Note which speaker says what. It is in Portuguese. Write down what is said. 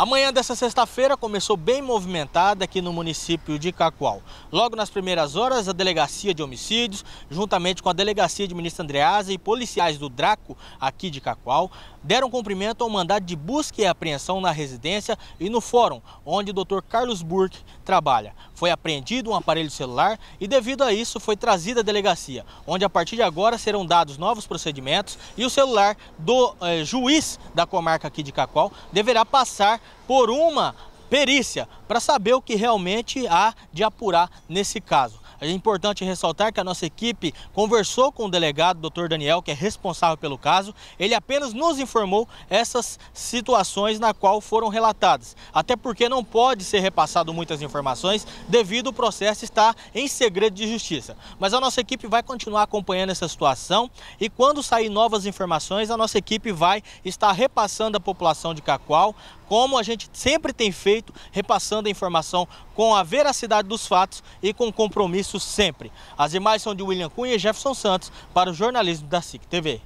Speaker 1: Amanhã dessa sexta-feira começou bem movimentada aqui no município de Cacoal. Logo nas primeiras horas, a Delegacia de Homicídios, juntamente com a Delegacia de Ministro Andreasa e policiais do Draco aqui de Cacoal, deram cumprimento ao mandado de busca e apreensão na residência e no fórum, onde o Dr. Carlos Burke trabalha. Foi apreendido um aparelho celular e devido a isso foi trazida à delegacia, onde a partir de agora serão dados novos procedimentos e o celular do eh, juiz da comarca aqui de Cacoal deverá passar por uma perícia para saber o que realmente há de apurar nesse caso. É importante ressaltar que a nossa equipe conversou com o delegado, doutor Daniel, que é responsável pelo caso. Ele apenas nos informou essas situações na qual foram relatadas. Até porque não pode ser repassado muitas informações devido ao processo estar em segredo de justiça. Mas a nossa equipe vai continuar acompanhando essa situação e quando sair novas informações, a nossa equipe vai estar repassando à população de Cacoal como a gente sempre tem feito, repassando a informação com a veracidade dos fatos e com compromisso sempre. As imagens são de William Cunha e Jefferson Santos para o jornalismo da SIC TV.